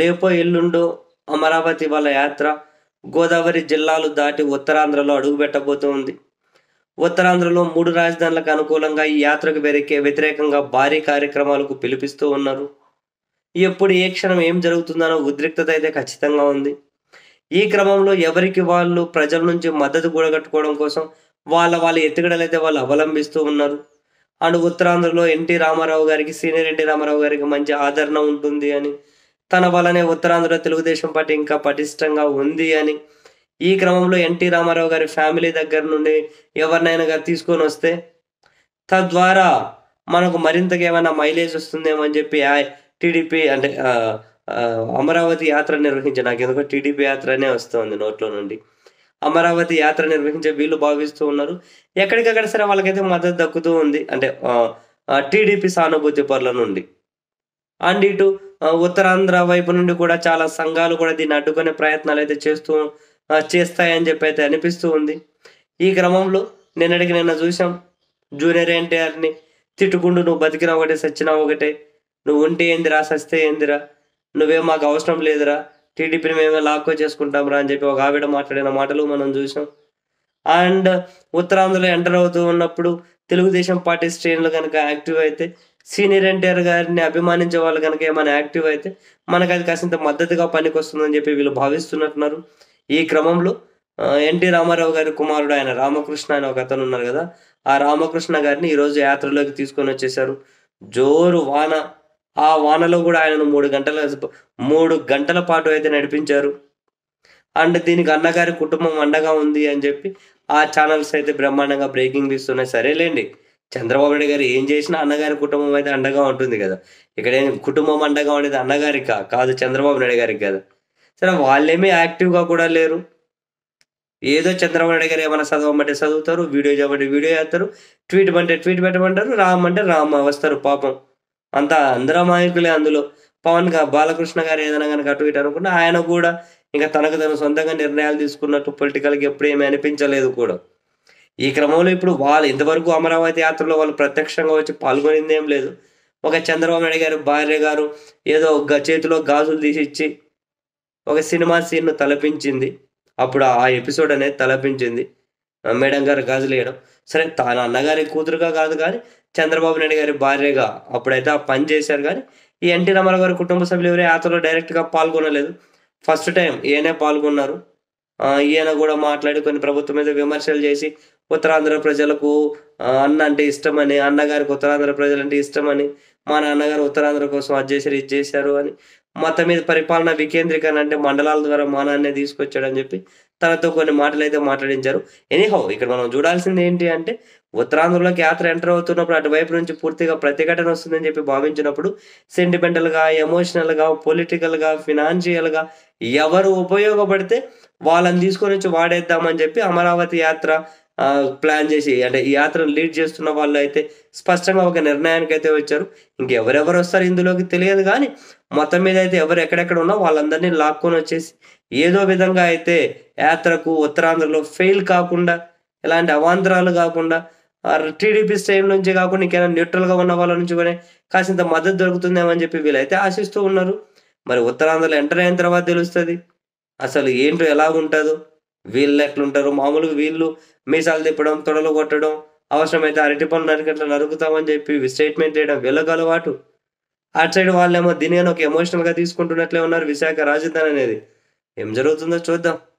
రేపో ఎల్లుండు అమరావతి వాళ్ళ యాత్ర గోదావరి జిల్లాలు దాటి ఉత్తరాంధ్రలో అడుగుపెట్టబోతోంది ఉత్తరాంధ్రలో మూడు రాజధానులకు అనుకూలంగా ఈ యాత్రకు వెరికే వ్యతిరేకంగా భారీ కార్యక్రమాలకు పిలిపిస్తూ ఉన్నారు ఎప్పుడు ఏ క్షణం ఏం జరుగుతుందనో ఉద్రిక్తత అయితే ఖచ్చితంగా ఉంది ఈ క్రమంలో ఎవరికి వాళ్ళు ప్రజల నుంచి మద్దతు కూడగట్టుకోవడం కోసం వాళ్ళ వాళ్ళ ఎత్తుగడలైతే వాళ్ళు అవలంబిస్తూ ఉన్నారు అండ్ ఉత్తరాంధ్రలో ఎన్టీ రామారావు గారికి సీనియర్ ఎన్టీ రామారావు గారికి మంచి ఆదరణ ఉంటుంది అని తన వలనే ఉత్తరాంధ్ర తెలుగుదేశం పార్టీ ఇంకా పటిష్టంగా ఉంది అని ఈ క్రమంలో ఎన్టీ రామారావు గారి ఫ్యామిలీ దగ్గర నుండి ఎవరినైనా గారు తీసుకొని వస్తే తద్వారా మనకు మరింతగా ఏమైనా మైలేజ్ వస్తుందేమో అని చెప్పి టీడీపీ అంటే అమరావతి యాత్ర నిర్వహించే నాకు ఎందుకో టీడీపీ యాత్రనే వస్తుంది నోట్లో నుండి అమరావతి యాత్ర నిర్వహించే వీళ్ళు భావిస్తూ ఉన్నారు ఎక్కడికక్కడ సరే వాళ్ళకైతే మద్దతు దక్కుతూ ఉంది అంటే టీడీపీ సానుభూతి పరుల నుండి అండ్ ఇటు ఉత్తరాంధ్ర వైపు నుండి కూడా చాలా సంఘాలు కూడా దీన్ని అడ్డుకునే ప్రయత్నాలు అయితే చేస్తూ చేస్తాయని చెప్పి అయితే అనిపిస్తూ ఉంది ఈ క్రమంలో నిన్నటికి నిన్న చూసాం జూనియర్ ఎన్టీఆర్ని తిట్టుకుంటూ నువ్వు బతికినా ఒకటే సచ్చినా ఒకటే నువ్వు ఉంటే ఏందిరా సస్తే ఏందిరా నువ్వే మాకు అవసరం లేదురా టీడీపీని మేమే లాక్కో చేసుకుంటాం రా అని చెప్పి ఒక ఆవిడ మాట్లాడిన మాటలు మనం చూసాం అండ్ ఉత్తరాంధ్రలో ఎంటర్ అవుతూ ఉన్నప్పుడు తెలుగుదేశం పార్టీ శ్రేణులు కనుక యాక్టివ్ అయితే సీనియర్ ఎన్టీఆర్ గారిని అభిమానించే వాళ్ళు కనుక ఏమైనా యాక్టివ్ అయితే మనకు అది కాసింత మద్దతుగా పనికి వస్తుందని చెప్పి వీళ్ళు భావిస్తున్నట్టున్నారు ఈ క్రమంలో ఎన్టీ రామారావు గారి కుమారుడు ఆయన రామకృష్ణ అనే ఒక అతను ఉన్నారు కదా ఆ రామకృష్ణ గారిని ఈరోజు యాత్రలోకి తీసుకొని వచ్చేసారు జోరు వాన ఆ వానలో కూడా ఆయనను మూడు గంటల మూడు గంటల పాటు అయితే నడిపించారు అండ్ దీనికి అన్నగారి కుటుంబం అండగా ఉంది అని చెప్పి ఆ ఛానల్స్ అయితే బ్రహ్మాండంగా బ్రేకింగ్ తీస్తున్నాయి సరేలేండి చంద్రబాబు నాయుడు గారు ఏం చేసినా అన్నగారి కుటుంబం అయితే అండగా ఉంటుంది కదా ఇక్కడ కుటుంబం అండగా ఉండేది అన్నగారికి కాదు చంద్రబాబు నాయుడు గారికి కదా సరే వాళ్ళేమీ యాక్టివ్గా కూడా లేరు ఏదో చంద్రబాబు నాయుడు గారు ఏమైనా చదవమంటే చదువుతారు వీడియో చేయమంటే వీడియో చేస్తారు ట్వీట్ అంటే ట్వీట్ పెట్టమంటారు రామంటే రామ వస్తారు పాపం అంత అందరూ మాయకులే అందులో పవన్ బాలకృష్ణ గారు ఏదైనా కనుక అటు ఇటు అనుకుంటే ఆయన కూడా ఇంకా తనకు తను సొంతంగా నిర్ణయాలు తీసుకున్నట్టు పొలిటికల్కి ఎప్పుడు ఏమీ అనిపించలేదు కూడా ఈ క్రమంలో ఇప్పుడు వాళ్ళు ఇంతవరకు అమరావతి యాత్రలో వాళ్ళు ప్రత్యక్షంగా వచ్చి పాల్గొనింది లేదు ఒక చంద్రబాబు నాయుడు గారు భార్య గారు ఏదో ఒక చేతిలో గాజులు తీసిచ్చి ఒక సినిమా సీన్ను తలపించింది అప్పుడు ఆ ఎపిసోడ్ అనేది తలపించింది మేడం గారు గాజులు వేయడం సరే తాను అన్నగారి కూతురుగా కాదు కానీ చంద్రబాబు నాయుడు గారి భార్యగా అప్పుడైతే ఆ పని చేశారు కానీ ఈ ఎన్టీ రామారావు గారి కుటుంబ సభ్యులు ఎవరు యాత్రలో డైరెక్ట్గా పాల్గొనలేదు ఫస్ట్ టైం ఈయనే పాల్గొన్నారు ఈయన కూడా మాట్లాడి కొన్ని ప్రభుత్వం మీద విమర్శలు చేసి ఉత్తరాంధ్ర ప్రజలకు అన్న అంటే ఇష్టమని అన్నగారికి ఉత్తరాంధ్ర ప్రజలంటే ఇష్టమని మా నాన్నగారు ఉత్తరాంధ్ర కోసం అది చేశారు ఇది చేశారు అని మత మీద పరిపాలన వికేంద్రీకరణ అంటే మండలాల ద్వారా మా నాన్నే తీసుకొచ్చాడని చెప్పి తనతో కొన్ని మాటలు అయితే మాట్లాడించారు ఎనీహౌ ఇక్కడ మనం చూడాల్సింది ఏంటి అంటే ఉత్తరాంధ్రలోకి యాత్ర ఎంటర్ అవుతున్నప్పుడు అటువైపు నుంచి పూర్తిగా ప్రతిఘటన వస్తుందని చెప్పి భావించినప్పుడు సెంటిమెంటల్గా ఎమోషనల్గా పొలిటికల్గా ఫినాన్షియల్గా ఎవరు ఉపయోగపడితే వాళ్ళని తీసుకొని వచ్చి వాడేద్దామని చెప్పి అమరావతి యాత్ర ప్లాన్ చేసి అంటే ఈ యాత్రను లీడ్ చేస్తున్న వాళ్ళు అయితే స్పష్టంగా ఒక నిర్ణయానికి అయితే వచ్చారు ఇంకెవరెవరు వస్తారు ఇందులోకి తెలియదు కానీ మొత్తం మీద అయితే ఎవరు ఎక్కడెక్కడ ఉన్నా వాళ్ళందరినీ లాక్కొని వచ్చేసి ఏదో విధంగా అయితే యాత్రకు ఉత్తరాంధ్రలో ఫెయిల్ కాకుండా ఎలాంటి అవాంతరాలు కాకుండా టీడీపీ స్టైల్ నుంచి కాకుండా ఇంకైనా న్యూట్రల్గా ఉన్న వాళ్ళ నుంచి కూడా కాసింత మద్దతు దొరుకుతుందేమని చెప్పి వీళ్ళైతే ఆశిస్తూ ఉన్నారు మరి ఉత్తరాంధ్రలో ఎంటర్ అయిన తర్వాత తెలుస్తుంది అసలు ఏంటో ఎలా ఉంటుందో వీళ్ళు ఎట్లుంటారు మామూలుగా వీళ్ళు మీసాలు తిప్పడం తొడలు కొట్టడం అవసరమైతే అరటి పనులు అట్లా నరుకుతామని చెప్పి స్టేట్మెంట్ చేయడం వీళ్ళకు అలవాటు అటు సైడ్ వాళ్ళేమో దీని ఒక ఎమోషనల్గా తీసుకుంటున్నట్లే ఉన్నారు విశాఖ రాజధాని అనేది ఏం జరుగుతుందో చూద్దాం